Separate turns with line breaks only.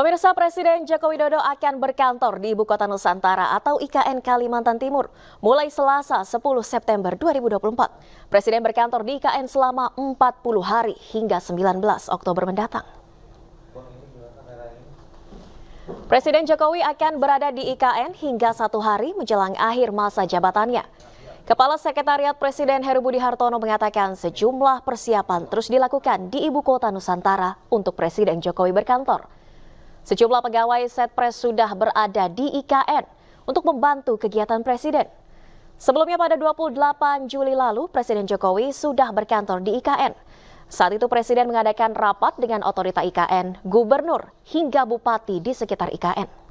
Pemirsa Presiden Joko Widodo akan berkantor di Ibu Kota Nusantara atau IKN Kalimantan Timur mulai Selasa 10 September 2024. Presiden berkantor di IKN selama 40 hari hingga 19 Oktober mendatang. Presiden Jokowi akan berada di IKN hingga satu hari menjelang akhir masa jabatannya. Kepala Sekretariat Presiden Heru Budi Hartono mengatakan sejumlah persiapan terus dilakukan di Ibu Kota Nusantara untuk Presiden Jokowi berkantor. Sejumlah pegawai Setpres sudah berada di IKN untuk membantu kegiatan Presiden. Sebelumnya pada 28 Juli lalu, Presiden Jokowi sudah berkantor di IKN. Saat itu Presiden mengadakan rapat dengan otorita IKN, gubernur, hingga bupati di sekitar IKN.